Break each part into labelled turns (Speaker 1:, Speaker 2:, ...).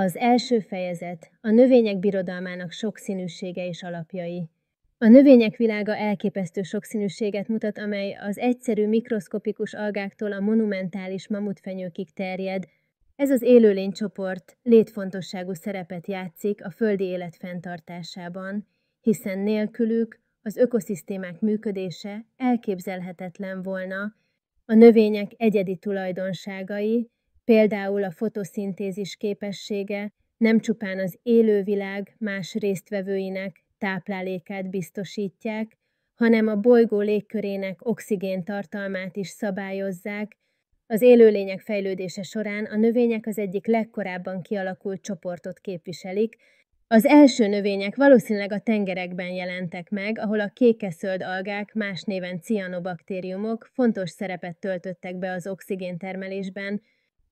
Speaker 1: Az első fejezet a növények birodalmának sokszínűsége és alapjai. A növények világa elképesztő sokszínűséget mutat, amely az egyszerű mikroszkopikus algáktól a monumentális mamutfenyőkig terjed. Ez az élőlénycsoport létfontosságú szerepet játszik a földi élet fenntartásában, hiszen nélkülük az ökoszisztémák működése elképzelhetetlen volna, a növények egyedi tulajdonságai, Például a fotoszintézis képessége nem csupán az élővilág más résztvevőinek táplálékát biztosítják, hanem a bolygó légkörének oxigén tartalmát is szabályozzák. Az élőlények fejlődése során a növények az egyik legkorábban kialakult csoportot képviselik. Az első növények valószínűleg a tengerekben jelentek meg, ahol a kékeszöld algák, más néven cianobaktériumok fontos szerepet töltöttek be az oxigéntermelésben,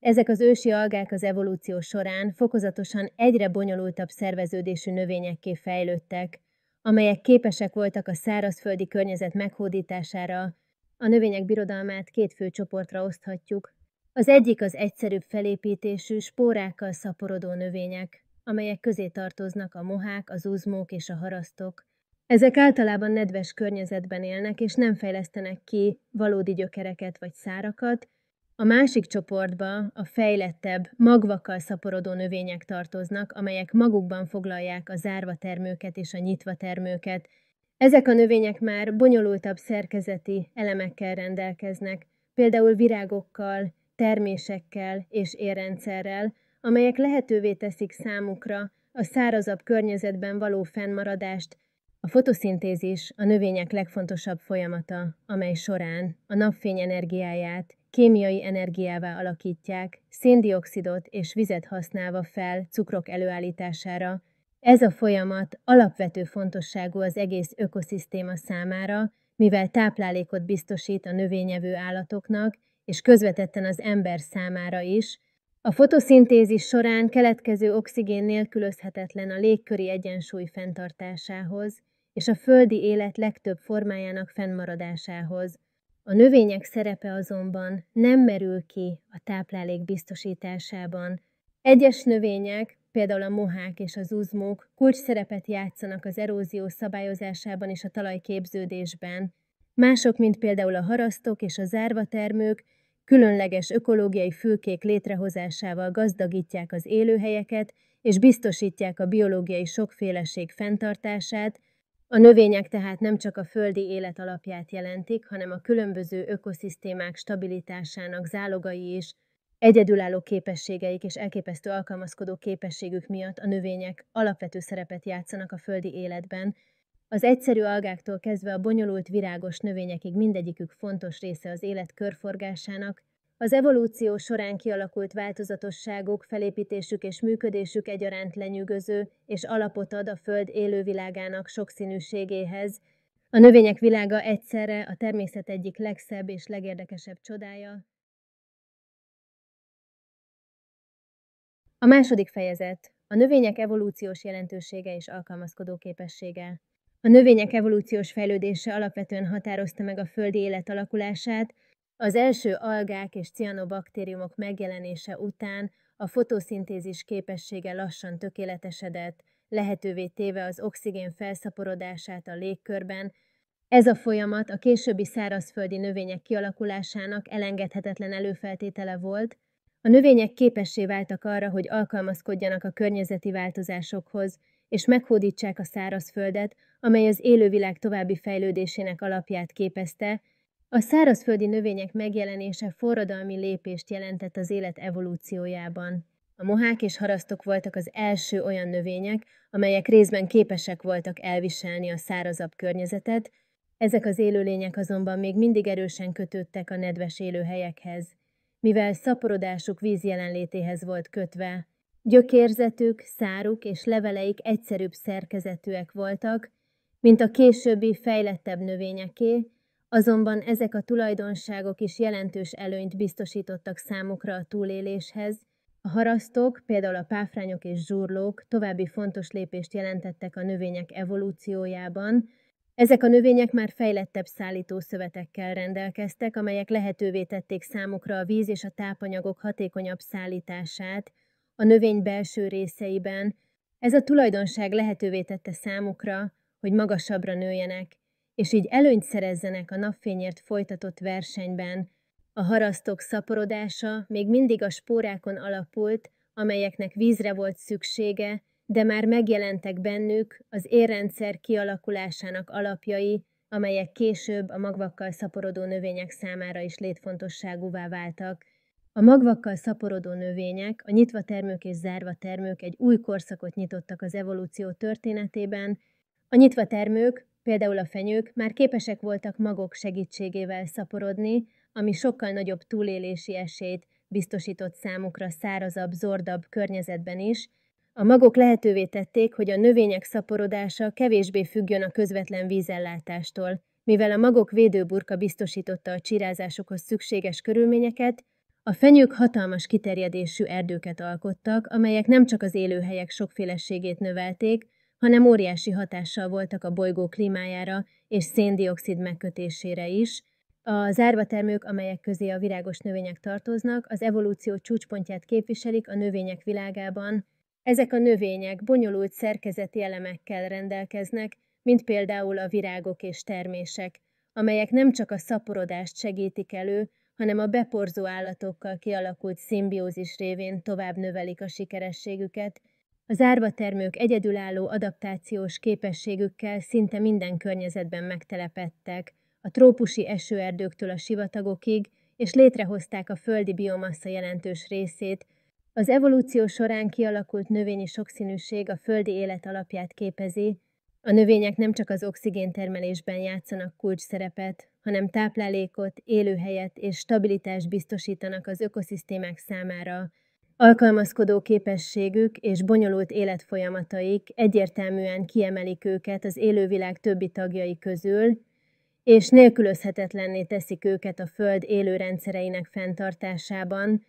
Speaker 1: ezek az ősi algák az evolúció során fokozatosan egyre bonyolultabb szerveződésű növényekké fejlődtek, amelyek képesek voltak a szárazföldi környezet meghódítására, a növények birodalmát két fő csoportra oszthatjuk. Az egyik az egyszerűbb felépítésű, spórákkal szaporodó növények, amelyek közé tartoznak a mohák, az uzmók és a harasztok. Ezek általában nedves környezetben élnek, és nem fejlesztenek ki valódi gyökereket vagy szárakat, a másik csoportba a fejlettebb, magvakkal szaporodó növények tartoznak, amelyek magukban foglalják a zárva termőket és a nyitva termőket. Ezek a növények már bonyolultabb szerkezeti elemekkel rendelkeznek, például virágokkal, termésekkel és érrendszerrel, amelyek lehetővé teszik számukra a szárazabb környezetben való fennmaradást. A fotoszintézis a növények legfontosabb folyamata, amely során a napfény energiáját kémiai energiává alakítják, széndiokszidot és vizet használva fel cukrok előállítására. Ez a folyamat alapvető fontosságú az egész ökoszisztéma számára, mivel táplálékot biztosít a növényevő állatoknak, és közvetetten az ember számára is. A fotoszintézis során keletkező oxigén nélkülözhetetlen a légköri egyensúly fenntartásához és a földi élet legtöbb formájának fennmaradásához, a növények szerepe azonban nem merül ki a táplálék biztosításában. Egyes növények, például a mohák és az uzmók kulcs szerepet játszanak az erózió szabályozásában és a talajképződésben. Mások, mint például a harasztok és a zárvatermők, különleges ökológiai fülkék létrehozásával gazdagítják az élőhelyeket és biztosítják a biológiai sokféleség fenntartását, a növények tehát nem csak a földi élet alapját jelentik, hanem a különböző ökoszisztémák stabilitásának zálogai is, egyedülálló képességeik és elképesztő alkalmazkodó képességük miatt a növények alapvető szerepet játszanak a földi életben. Az egyszerű algáktól kezdve a bonyolult virágos növényekig mindegyikük fontos része az élet körforgásának, az evolúció során kialakult változatosságok, felépítésük és működésük egyaránt lenyűgöző, és alapot ad a Föld élővilágának sokszínűségéhez. A növények világa egyszerre a természet egyik legszebb és legérdekesebb csodája. A második fejezet a növények evolúciós jelentősége és alkalmazkodó képessége. A növények evolúciós fejlődése alapvetően határozta meg a földi élet alakulását, az első algák és cianobaktériumok megjelenése után a fotoszintézis képessége lassan tökéletesedett, lehetővé téve az oxigén felszaporodását a légkörben, ez a folyamat a későbbi szárazföldi növények kialakulásának elengedhetetlen előfeltétele volt, a növények képessé váltak arra, hogy alkalmazkodjanak a környezeti változásokhoz, és meghódítsák a szárazföldet, amely az élővilág további fejlődésének alapját képezte, a szárazföldi növények megjelenése forradalmi lépést jelentett az élet evolúciójában. A mohák és harasztok voltak az első olyan növények, amelyek részben képesek voltak elviselni a szárazabb környezetet, ezek az élőlények azonban még mindig erősen kötődtek a nedves élőhelyekhez, mivel szaporodásuk víz jelenlétéhez volt kötve. Gyökérzetük, száruk és leveleik egyszerűbb szerkezetűek voltak, mint a későbbi fejlettebb növényeké, Azonban ezek a tulajdonságok is jelentős előnyt biztosítottak számukra a túléléshez, a harasztók, például a páfrányok és zsurlók további fontos lépést jelentettek a növények evolúciójában, ezek a növények már fejlettebb szállítószövetekkel rendelkeztek, amelyek lehetővé tették számukra a víz és a tápanyagok hatékonyabb szállítását a növény belső részeiben. Ez a tulajdonság lehetővé tette számukra, hogy magasabbra nőjenek, és így előnyt szerezzenek a napfényért folytatott versenyben. A harasztok szaporodása még mindig a spórákon alapult, amelyeknek vízre volt szüksége, de már megjelentek bennük az érrendszer kialakulásának alapjai, amelyek később a magvakkal szaporodó növények számára is létfontosságúvá váltak. A magvakkal szaporodó növények, a nyitva termők és zárva termők egy új korszakot nyitottak az evolúció történetében. A nyitva termők Például a fenyők már képesek voltak magok segítségével szaporodni, ami sokkal nagyobb túlélési esélyt biztosított számukra szárazabb, zordabb környezetben is, a magok lehetővé tették, hogy a növények szaporodása kevésbé függjön a közvetlen vízellátástól, mivel a magok védőburka biztosította a csirázásokhoz szükséges körülményeket, a fenyők hatalmas kiterjedésű erdőket alkottak, amelyek nem csak az élőhelyek sokféleségét növelték, hanem óriási hatással voltak a bolygó klímájára és széndiokszid megkötésére is. A zárva termők, amelyek közé a virágos növények tartoznak, az evolúció csúcspontját képviselik a növények világában. Ezek a növények bonyolult szerkezeti elemekkel rendelkeznek, mint például a virágok és termések, amelyek nem csak a szaporodást segítik elő, hanem a beporzó állatokkal kialakult szimbiózis révén tovább növelik a sikerességüket, az árvatermők egyedülálló adaptációs képességükkel szinte minden környezetben megtelepedtek, a trópusi esőerdőktől a sivatagokig, és létrehozták a földi biomassa jelentős részét, az evolúció során kialakult növényi sokszínűség a földi élet alapját képezi, a növények nem csak az oxigéntermelésben játszanak kulcs szerepet, hanem táplálékot, élőhelyet és stabilitást biztosítanak az ökoszisztémák számára, Alkalmazkodó képességük és bonyolult életfolyamataik egyértelműen kiemelik őket az élővilág többi tagjai közül, és nélkülözhetetlenné teszik őket a Föld élőrendszereinek fenntartásában.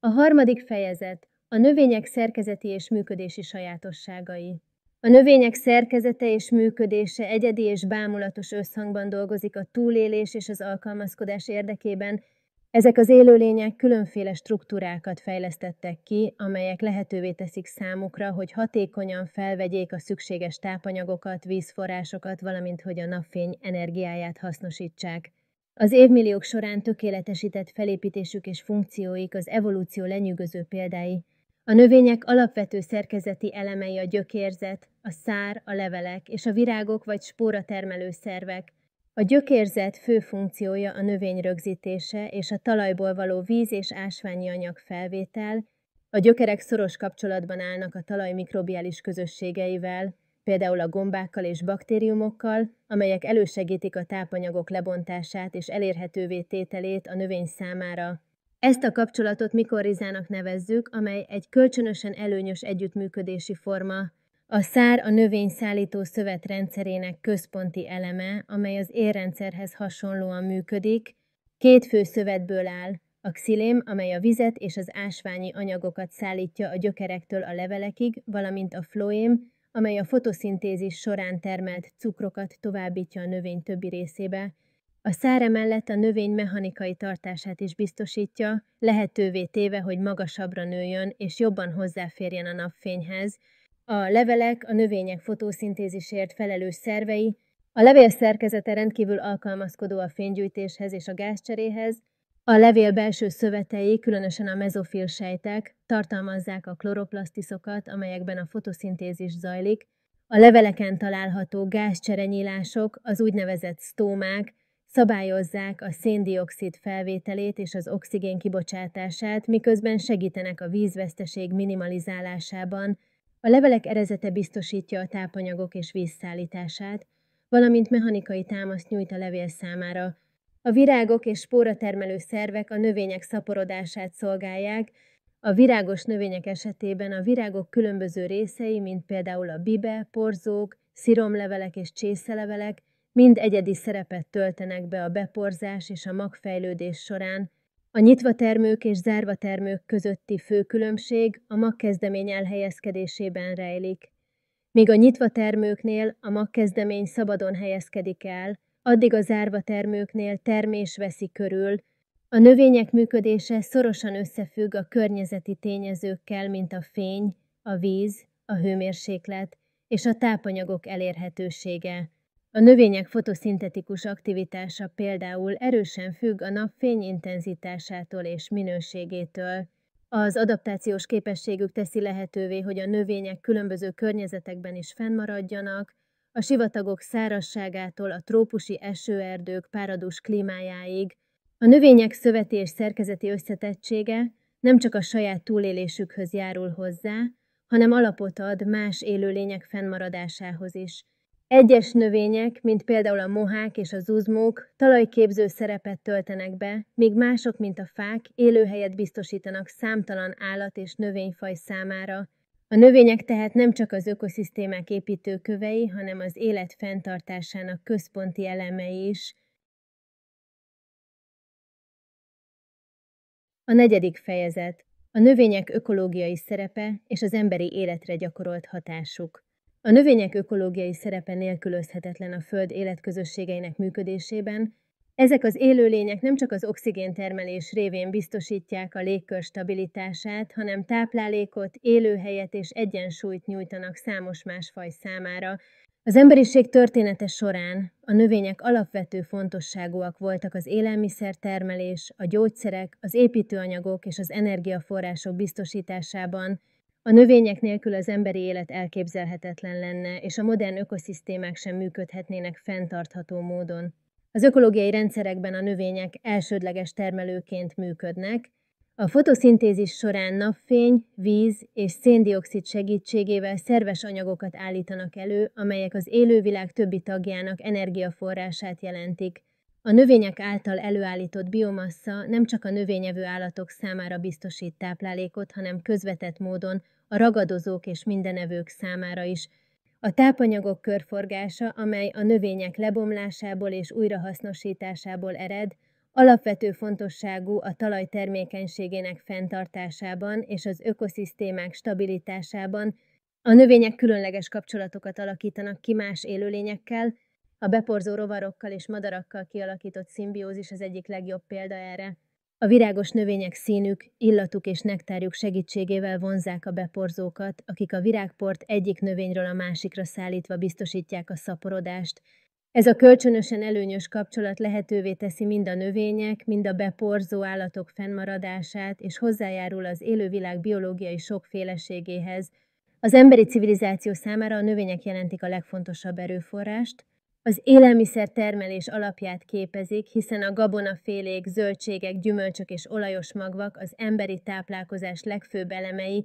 Speaker 1: A harmadik fejezet a növények szerkezeti és működési sajátosságai. A növények szerkezete és működése egyedi és bámulatos összhangban dolgozik a túlélés és az alkalmazkodás érdekében, ezek az élőlények különféle struktúrákat fejlesztettek ki, amelyek lehetővé teszik számukra, hogy hatékonyan felvegyék a szükséges tápanyagokat, vízforrásokat, valamint hogy a napfény energiáját hasznosítsák. Az évmilliók során tökéletesített felépítésük és funkcióik az evolúció lenyűgöző példái, a növények alapvető szerkezeti elemei a gyökérzet, a szár, a levelek és a virágok vagy spóra termelő szervek. A gyökérzet fő funkciója a növény rögzítése és a talajból való víz és ásványi anyag felvétel, a gyökerek szoros kapcsolatban állnak a talaj mikrobiális közösségeivel, például a gombákkal és baktériumokkal, amelyek elősegítik a tápanyagok lebontását és elérhetővé tételét a növény számára. Ezt a kapcsolatot mikorrizának nevezzük, amely egy kölcsönösen előnyös együttműködési forma. A szár a növény szállító szövet rendszerének központi eleme, amely az érrendszerhez hasonlóan működik. Két fő szövetből áll, a xilém, amely a vizet és az ásványi anyagokat szállítja a gyökerektől a levelekig, valamint a floém, amely a fotoszintézis során termelt cukrokat továbbítja a növény többi részébe, a szára mellett a növény mechanikai tartását is biztosítja, lehetővé téve, hogy magasabbra nőjön és jobban hozzáférjen a napfényhez. A levelek a növények fotoszintézisért felelős szervei, a levél szerkezete rendkívül alkalmazkodó a fénygyűjtéshez és a gázcseréhez, a levél belső szövetei, különösen a mezofil sejtek, tartalmazzák a kloroplasztiszokat, amelyekben a fotoszintézis zajlik, a leveleken található gázcserenyílások, az úgynevezett sztómák, szabályozzák a széndiokszid felvételét és az oxigén kibocsátását, miközben segítenek a vízveszteség minimalizálásában, a levelek erezete biztosítja a tápanyagok és vízszállítását, valamint mechanikai támaszt nyújt a levél számára. A virágok és spóratermelő szervek a növények szaporodását szolgálják, a virágos növények esetében a virágok különböző részei, mint például a bibe, porzók, sziromlevelek és csészelevelek, mind egyedi szerepet töltenek be a beporzás és a magfejlődés során, a nyitva termők és zárva termők közötti fő különbség a magkezdemény elhelyezkedésében rejlik. Míg a nyitva termőknél a magkezdemény szabadon helyezkedik el, addig a zárva termőknél termés veszi körül, a növények működése szorosan összefügg a környezeti tényezőkkel, mint a fény, a víz, a hőmérséklet és a tápanyagok elérhetősége. A növények fotoszintetikus aktivitása például erősen függ a nap fényintenzitásától és minőségétől. Az adaptációs képességük teszi lehetővé, hogy a növények különböző környezetekben is fennmaradjanak, a sivatagok szárazságától a trópusi esőerdők páradús klímájáig. A növények szöveti és szerkezeti összetettsége nem csak a saját túlélésükhöz járul hozzá, hanem alapot ad más élőlények fennmaradásához is – egyes növények, mint például a mohák és az uzmók, talajképző szerepet töltenek be, míg mások, mint a fák, élőhelyet biztosítanak számtalan állat és növényfaj számára. A növények tehát nem csak az ökoszisztémák építőkövei, hanem az élet fenntartásának központi elemei is. A negyedik fejezet. A növények ökológiai szerepe és az emberi életre gyakorolt hatásuk. A növények ökológiai szerepe nélkülözhetetlen a Föld életközösségeinek működésében, ezek az élőlények nem csak az oxigéntermelés révén biztosítják a légkör stabilitását, hanem táplálékot, élőhelyet és egyensúlyt nyújtanak számos más faj számára. Az emberiség története során a növények alapvető fontosságúak voltak az élelmiszertermelés, a gyógyszerek, az építőanyagok és az energiaforrások biztosításában, a növények nélkül az emberi élet elképzelhetetlen lenne, és a modern ökoszisztémák sem működhetnének fenntartható módon. Az ökológiai rendszerekben a növények elsődleges termelőként működnek, a fotoszintézis során napfény, víz és széndiokszid segítségével szerves anyagokat állítanak elő, amelyek az élővilág többi tagjának energiaforrását jelentik, a növények által előállított biomassa nem csak a növényevő állatok számára biztosít táplálékot, hanem közvetett módon a ragadozók és mindenevők számára is. A tápanyagok körforgása, amely a növények lebomlásából és újrahasznosításából ered, alapvető fontosságú a talaj termékenységének fenntartásában és az ökoszisztémák stabilitásában. A növények különleges kapcsolatokat alakítanak ki más élőlényekkel, a beporzó rovarokkal és madarakkal kialakított szimbiózis az egyik legjobb példa erre. A virágos növények színük, illatuk és nektárjuk segítségével vonzák a beporzókat, akik a virágport egyik növényről a másikra szállítva biztosítják a szaporodást. Ez a kölcsönösen előnyös kapcsolat lehetővé teszi mind a növények, mind a beporzó állatok fennmaradását, és hozzájárul az élővilág biológiai sokféleségéhez. Az emberi civilizáció számára a növények jelentik a legfontosabb erőforrást, az élelmiszer termelés alapját képezik, hiszen a gabonafélék, zöldségek, gyümölcsök és olajos magvak az emberi táplálkozás legfőbb elemei,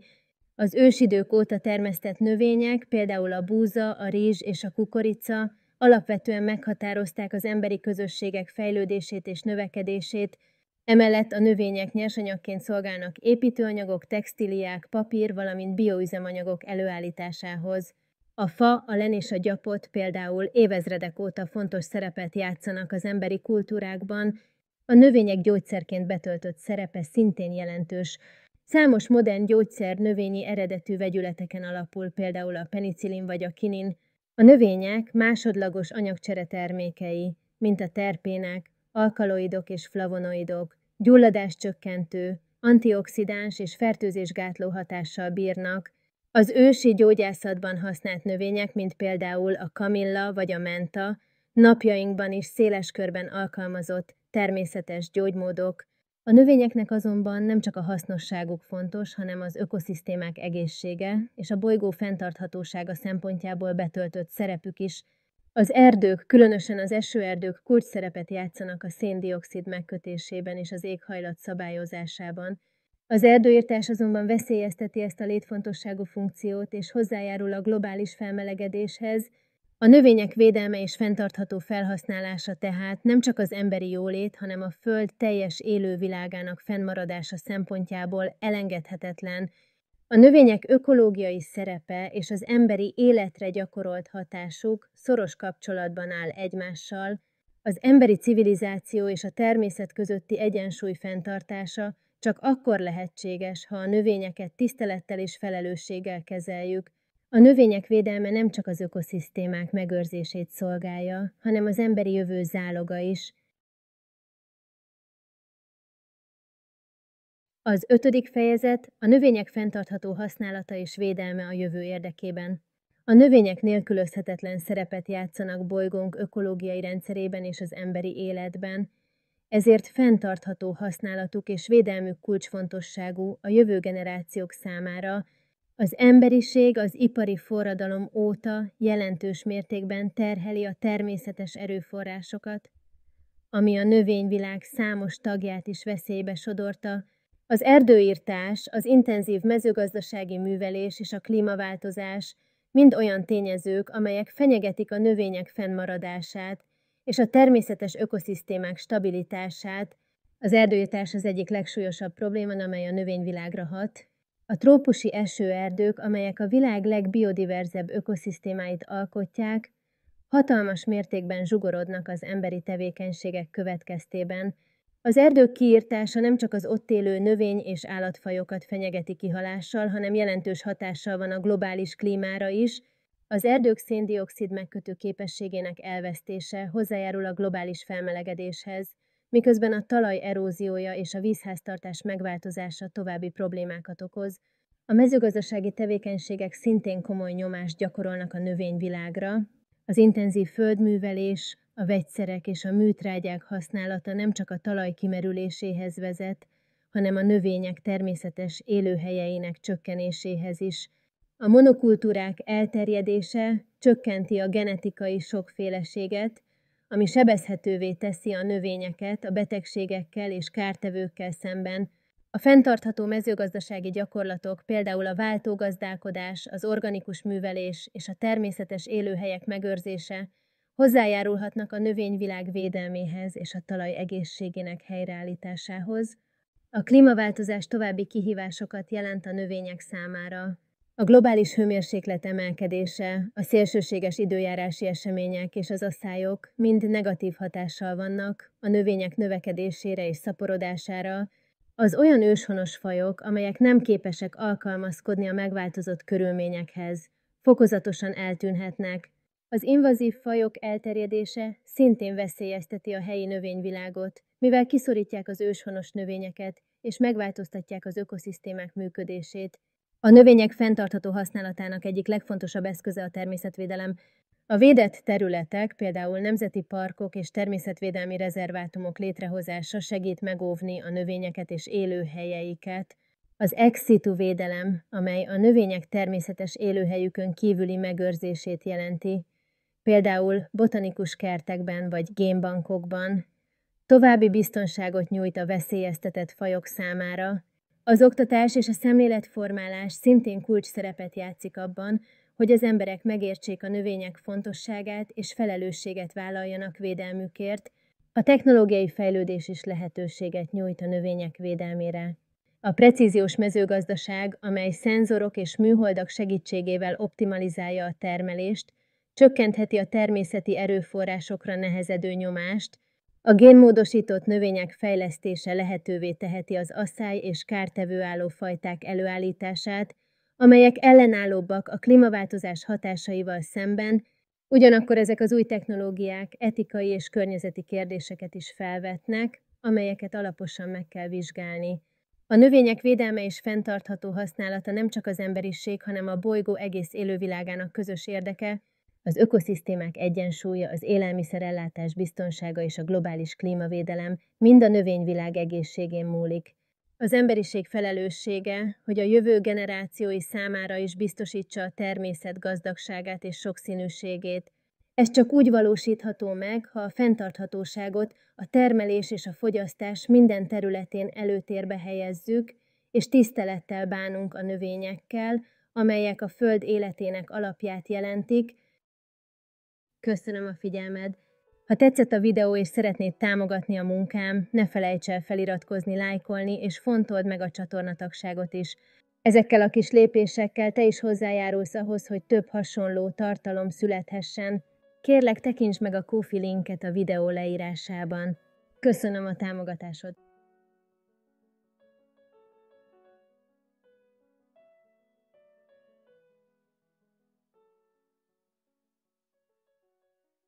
Speaker 1: az ősidők óta termesztett növények, például a búza, a rizs és a kukorica, alapvetően meghatározták az emberi közösségek fejlődését és növekedését, emellett a növények nyersanyagként szolgálnak építőanyagok, textiliák, papír, valamint bioüzemanyagok előállításához. A fa, a len és a gyapot például évezredek óta fontos szerepet játszanak az emberi kultúrákban, a növények gyógyszerként betöltött szerepe szintén jelentős. Számos modern gyógyszer növényi eredetű vegyületeken alapul, például a penicillin vagy a kinin. A növények másodlagos anyagcsere termékei, mint a terpének, alkaloidok és flavonoidok, gyulladáscsökkentő, antioxidáns és fertőzésgátló hatással bírnak, az ősi gyógyászatban használt növények, mint például a kamilla vagy a menta, napjainkban is széles körben alkalmazott természetes gyógymódok. A növényeknek azonban nem csak a hasznosságuk fontos, hanem az ökoszisztémák egészsége és a bolygó fenntarthatósága szempontjából betöltött szerepük is. Az erdők, különösen az esőerdők kulcs szerepet játszanak a széndiokszid megkötésében és az éghajlat szabályozásában, az erdőírtás azonban veszélyezteti ezt a létfontosságú funkciót, és hozzájárul a globális felmelegedéshez, a növények védelme és fenntartható felhasználása tehát nem csak az emberi jólét, hanem a Föld teljes élővilágának fennmaradása szempontjából elengedhetetlen. A növények ökológiai szerepe és az emberi életre gyakorolt hatásuk szoros kapcsolatban áll egymással, az emberi civilizáció és a természet közötti egyensúly fenntartása csak akkor lehetséges, ha a növényeket tisztelettel és felelősséggel kezeljük. A növények védelme nem csak az ökoszisztémák megőrzését szolgálja, hanem az emberi jövő záloga is. Az ötödik fejezet a növények fenntartható használata és védelme a jövő érdekében. A növények nélkülözhetetlen szerepet játszanak bolygónk ökológiai rendszerében és az emberi életben, ezért fenntartható használatuk és védelmük kulcsfontosságú a jövő generációk számára, az emberiség az ipari forradalom óta jelentős mértékben terheli a természetes erőforrásokat, ami a növényvilág számos tagját is veszélybe sodorta, az erdőírtás, az intenzív mezőgazdasági művelés és a klímaváltozás mind olyan tényezők, amelyek fenyegetik a növények fennmaradását és a természetes ökoszisztémák stabilitását az erdőjutás az egyik legsúlyosabb probléma, amely a növényvilágra hat. A trópusi esőerdők, amelyek a világ legbiodiverzebb ökoszisztémáit alkotják, hatalmas mértékben zsugorodnak az emberi tevékenységek következtében. Az erdők kiírtása nem csak az ott élő növény- és állatfajokat fenyegeti kihalással, hanem jelentős hatással van a globális klímára is, az erdők széndiokszid megkötő képességének elvesztése hozzájárul a globális felmelegedéshez, miközben a talaj eróziója és a vízháztartás megváltozása további problémákat okoz, a mezőgazdasági tevékenységek szintén komoly nyomást gyakorolnak a növényvilágra, az intenzív földművelés, a vegyszerek és a műtrágyák használata nem csak a talaj kimerüléséhez vezet, hanem a növények természetes élőhelyeinek csökkenéséhez is, a monokultúrák elterjedése csökkenti a genetikai sokféleséget, ami sebezhetővé teszi a növényeket a betegségekkel és kártevőkkel szemben. A fenntartható mezőgazdasági gyakorlatok, például a váltógazdálkodás, az organikus művelés és a természetes élőhelyek megőrzése hozzájárulhatnak a növényvilág védelméhez és a talaj egészségének helyreállításához. A klímaváltozás további kihívásokat jelent a növények számára, a globális hőmérséklet emelkedése, a szélsőséges időjárási események és az asszályok mind negatív hatással vannak a növények növekedésére és szaporodására, az olyan őshonos fajok, amelyek nem képesek alkalmazkodni a megváltozott körülményekhez, fokozatosan eltűnhetnek. Az invazív fajok elterjedése szintén veszélyezteti a helyi növényvilágot, mivel kiszorítják az őshonos növényeket és megváltoztatják az ökoszisztémák működését, a növények fenntartható használatának egyik legfontosabb eszköze a természetvédelem. A védett területek, például nemzeti parkok és természetvédelmi rezervátumok létrehozása segít megóvni a növényeket és élőhelyeiket. Az ex situ védelem, amely a növények természetes élőhelyükön kívüli megőrzését jelenti, például botanikus kertekben vagy génbankokban, további biztonságot nyújt a veszélyeztetett fajok számára, az oktatás és a szemléletformálás szintén kulcs szerepet játszik abban, hogy az emberek megértsék a növények fontosságát és felelősséget vállaljanak védelmükért, a technológiai fejlődés is lehetőséget nyújt a növények védelmére. A precíziós mezőgazdaság, amely szenzorok és műholdak segítségével optimalizálja a termelést, csökkentheti a természeti erőforrásokra nehezedő nyomást, a génmódosított növények fejlesztése lehetővé teheti az asszály és kártevő álló fajták előállítását, amelyek ellenállóbbak a klímaváltozás hatásaival szemben, ugyanakkor ezek az új technológiák etikai és környezeti kérdéseket is felvetnek, amelyeket alaposan meg kell vizsgálni. A növények védelme és fenntartható használata nem csak az emberiség, hanem a bolygó egész élővilágának közös érdeke, az ökoszisztémák egyensúlya, az élelmiszerellátás biztonsága és a globális klímavédelem mind a növényvilág egészségén múlik. Az emberiség felelőssége, hogy a jövő generációi számára is biztosítsa a természet gazdagságát és sokszínűségét. Ez csak úgy valósítható meg, ha a fenntarthatóságot a termelés és a fogyasztás minden területén előtérbe helyezzük, és tisztelettel bánunk a növényekkel, amelyek a föld életének alapját jelentik, Köszönöm a figyelmed! Ha tetszett a videó és szeretnéd támogatni a munkám, ne felejts el feliratkozni, lájkolni, és fontold meg a csatornatagságot is. Ezekkel a kis lépésekkel te is hozzájárulsz ahhoz, hogy több hasonló tartalom születhessen. Kérlek, tekints meg a kófi linket a videó leírásában. Köszönöm a támogatásod!